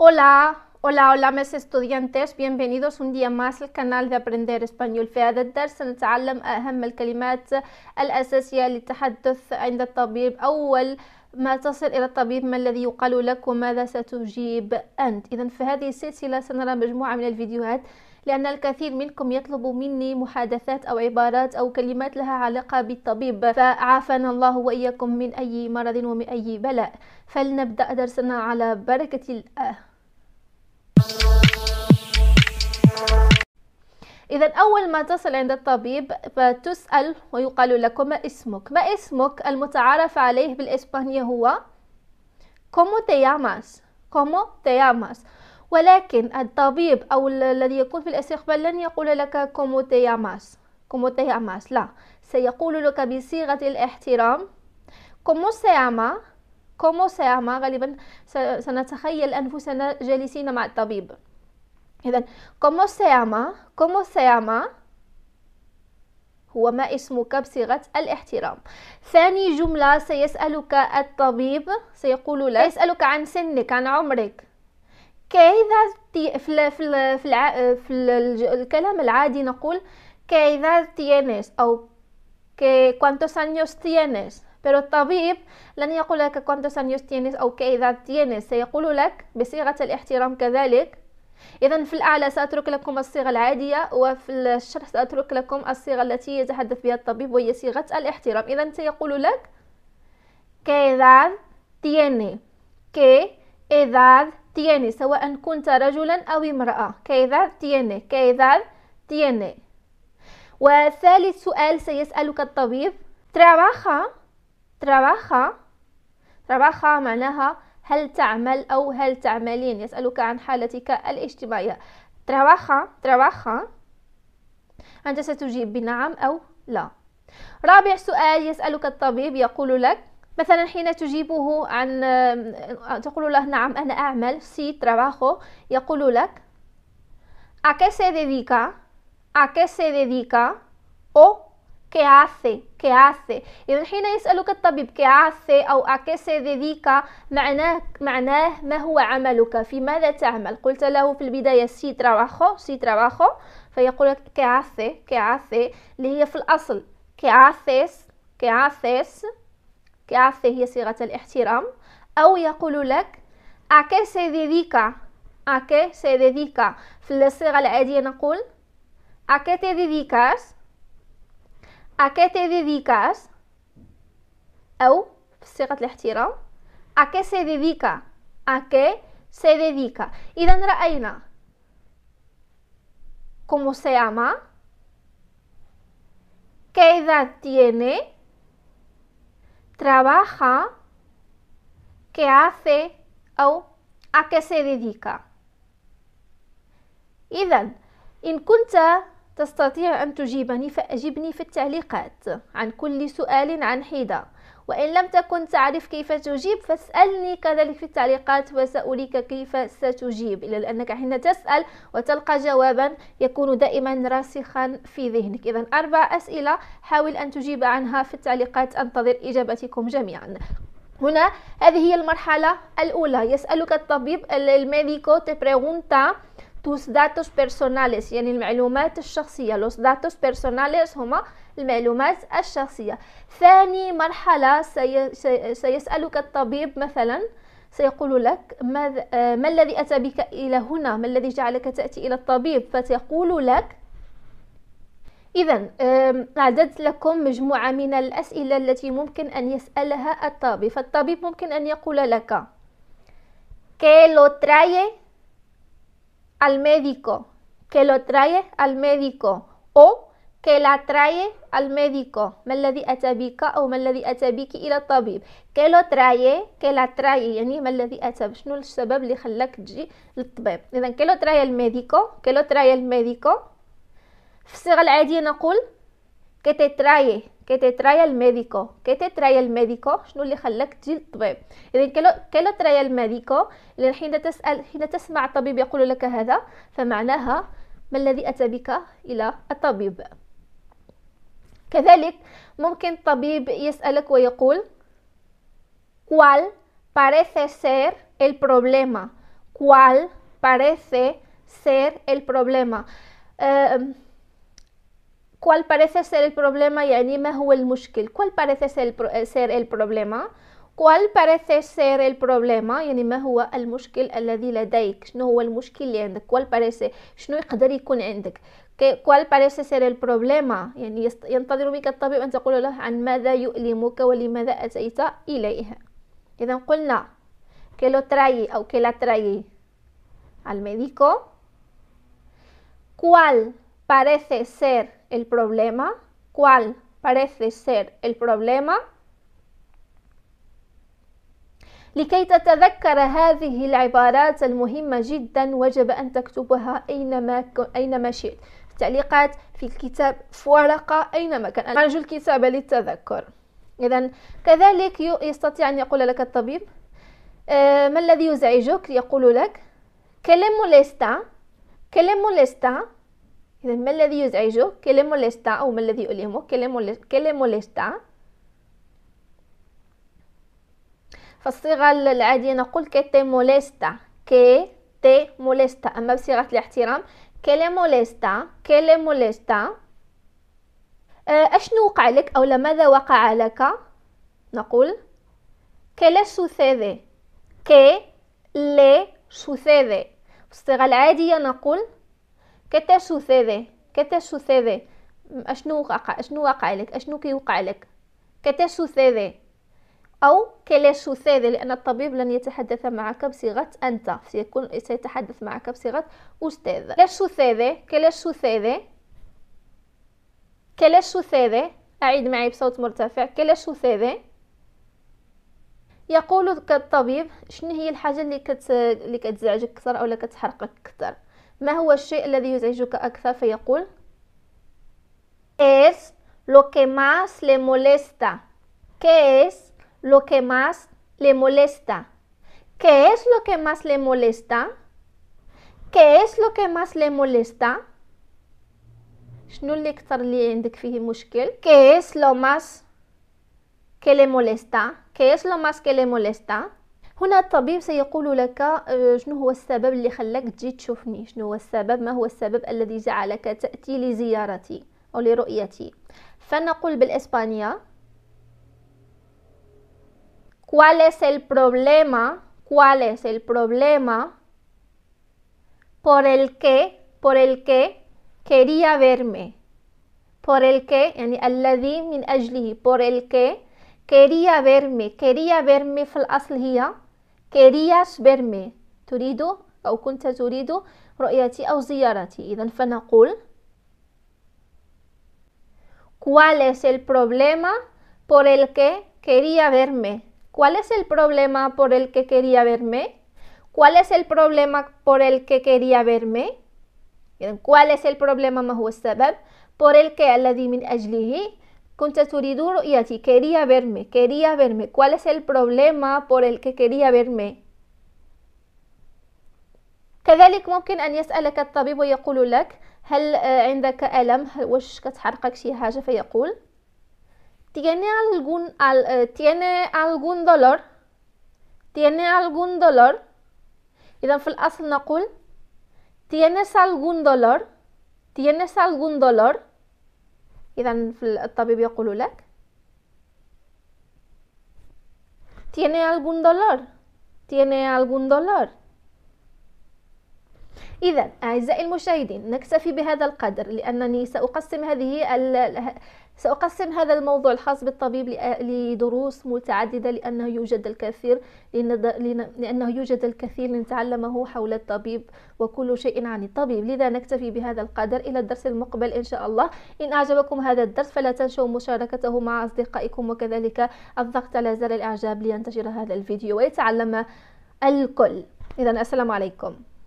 Hola, hola, hola mis estudiantes, bienvenidos un día más القناة de Aprender Español في هذا الدرس سنتعلم أهم الكلمات الأساسية للتحدث عند الطبيب أول ما تصل إلى الطبيب ما الذي يقال لك وماذا ستجيب أنت إذا في هذه السلسلة سنرى مجموعة من الفيديوهات لأن الكثير منكم يطلب مني محادثات أو عبارات أو كلمات لها علاقة بالطبيب فعافانا الله وإياكم من أي مرض ومن أي بلاء فلنبدأ درسنا على بركة الله إذا أول ما تصل عند الطبيب فتسأل ويقال لك ما اسمك ما اسمك المتعارف عليه بالإسبانية هو كومو te كومو como ولكن الطبيب أو الذي يكون في الاستقبال لن يقول لك كومو te كومو como لا سيقول لك بصيغة الاحترام كومو سياما كومو سياما غالبا سنتخيل أنفسنا جالسين مع الطبيب إذا كومو سياما كومو سياما هو ما اسمك بصيغة الاحترام ثاني جملة سيسألك الطبيب سيقول لك يسألك عن سنك عن عمرك تي في, في, في, الـ في الكلام العادي نقول كيذا تينس أو كي كوانتوس انيوس تيينيس pero الطبيب لن يقول لك كوانتوس انيوس تيينيس أو كيذا تينس سيقول لك بصيغة الاحترام كذلك إذا في الأعلى سأترك لكم الصيغة العادية وفي الشرح سأترك لكم الصيغة التي يتحدث بها الطبيب وهي صيغة الاحترام إذا سيقول لك كيداد تيني كي edad تيني سواء كنت رجلا أو امرأة كيداد تيني كيداد تيني وثالث سؤال سيسألك الطبيب trabaja trabaja trabaja معناها هل تعمل أو هل تعملين يسألك عن حالتك الاجتماعية trabaja trabaja أنت ستجيب بنعم أو لا رابع سؤال يسألك الطبيب يقول لك مثلا حين تجيبه عن تقول له نعم أنا أعمل سي trabajo يقول لك ¿A سي se dedica? سي qué أو qué que hace إذا حين يسألك الطبيب que hace أو a qué se dedica معناه معناه ما هو عملك في ماذا تعمل قلت له في البداية سي trabajo سي trabajo فيقول لك que hace que hace اللي هي في الأصل que haces que haces que hace هي صيغة الاحترام أو يقول لك a qué se dedica a qué se dedica في الصيغة العادية نقول a qué te dedicas ¿A qué te dedicas? أو في صيغة الاحترام ¿A qué se dedica? ¿A qué se dedica? إذا رأينا cómo se llama ¿Qué edad tiene? ¿Trabaja? ¿Qué hace? أو ¿A qué se dedica? إذا إن كنت تستطيع أن تجيبني فأجبني في التعليقات عن كل سؤال عن حيدة وإن لم تكن تعرف كيف تجيب فاسألني كذلك في التعليقات وسأريك كيف ستجيب إلا أنك حين تسأل وتلقى جوابا يكون دائما راسخا في ذهنك إذا أربع أسئلة حاول أن تجيب عنها في التعليقات أنتظر إجابتكم جميعا هنا هذه هي المرحلة الأولى يسألك الطبيب الميديكو تبريغونتا tus datos personales يعني المعلومات الشخصية los datos personales هما المعلومات الشخصية ثاني مرحلة سي... سي... سيسألك الطبيب مثلا سيقول لك ماذا... آه، ما الذي أتى بك إلى هنا ما الذي جعلك تأتي إلى الطبيب فتقول لك إذا أعددت لكم مجموعة من الأسئلة التي ممكن أن يسألها الطبيب فالطبيب ممكن أن يقول لك que lo trae al médico, que lo trae al médico o que la trae al médico ما الذي أتى بك أو ما الذي أتى بك إلى الطبيب que lo trae que la trae يعني ما الذي أتى شنو السبب اللي خلاك تجي للطبيب إذا que lo trae el médico que lo trae el médico في الصيغة العادية نقول كي te كي ¿Qué الميديكو كي el الميديكو شنو اللي خلاك تجي للطبيب اذا كي لو تراي الميديكو لان حين تسال حين تسمع الطبيب يقول لك هذا فمعناها ما الذي اتى بك الى الطبيب كذلك ممكن الطبيب يسالك ويقول cuál parece ser el problema cuál parece ser el problema uh, cuál parece ser el problema y يعني ما el المشكل cuál parece ser el, pro ser el problema cuál parece ser el problema يعني ما هو المشكل الذي لديك شنو هو المشكل اللي عندك cuál parece شنو يقدر يكون عندك cuál parece ser el problema يعني ينتظر بك الطبيب أن تقول له عن ماذا يؤلمك ولماذا أتيت إليها إذا قلنا que lo trae o que la trae al médico cuál parece ser el problema? ¿Cuál parece ser el problema? لكي تتذكر هذه العبارات المهمة جدا وجب أن تكتبها أينما, أينما شئت في التعليقات في الكتاب في ورقة أينما كان أرجو الكتابة للتذكر إذا كذلك يستطيع أن يقول لك الطبيب آه، ما الذي يزعجك يقول لك كلام molesta كلام molesta إذا ما الذي يزعجه كي لي molesta أو ما الذي يؤلمه ¿Qué le molesta فالصيغة العادية نقول كي تي موليستا كي تي موليستا أما بصيغة الاحترام كي لي موليستا كي لي موليستا أشنو وقع لك أو لماذا وقع لك نقول كي لي سوثيدي كي لي سوثيدي الصيغة العادية نقول كتا سوثيدي كتا سوثيدي اشنو وقع اشنو وقع لك اشنو كيوقع لك كتا سوثيدي او كلا سوثيدي لان الطبيب لن يتحدث معك بصيغه انت سيكون سيتحدث معك بصيغه استاذ كلا سوثيدي كلا سوثيدي كلا سوثيدي اعيد معي بصوت مرتفع كلا سوثيدي يقول الطبيب شنو هي الحاجه اللي كت اللي كتزعجك اكثر او اللي كتحرقك اكثر ما es lo que más le molesta ¿Qué es lo que más le molesta? ¿Qué es lo que más le molesta? ¿Qué es lo que más le molesta? شنو ¿Qué es lo más que le molesta? ¿Qué es lo más que le molesta? هنا الطبيب سيقول لك آه، شنو هو السبب اللي خلاك تجي تشوفني شنو هو السبب ما هو السبب الذي جعلك تأتي لزيارتي أو لرؤيتي فنقول بالإسبانية ¿Cuál es el problema? ¿Cuál es el problema por el que por el que quería verme? Por el que يعني الذي من أجله por el que quería verme quería verme في الأصل هي querías verme تريد أو كنت تريد رؤيتي أو زيارتي إذا فنقول ¿Cuál es el problema por el que quería verme? ¿Cuál es el problema por el que quería verme? ¿Cuál es el problema por el que quería verme? ¿Cuál es el problema ما هو السبب por el que الذي من أجله con y allí quería verme, quería verme. ¿Cuál es el problema por el que quería verme? tiene algún tiene algún dolor tiene algún dolor tienes algún dolor tienes algún dolor إذا الطبيب يقول لك ¿Tiene algún dolor? ¿Tiene algún dolor? إذا أعزائي المشاهدين نكتفي بهذا القدر لأنني سأقسم هذه سأقسم هذا الموضوع الخاص بالطبيب لدروس متعددة لأنه يوجد الكثير لأنه يوجد الكثير لنتعلمه حول الطبيب وكل شيء عن الطبيب لذا نكتفي بهذا القدر إلى الدرس المقبل إن شاء الله إن أعجبكم هذا الدرس فلا تنسوا مشاركته مع أصدقائكم وكذلك الضغط على زر الإعجاب لينتشر هذا الفيديو ويتعلم الكل إذا السلام عليكم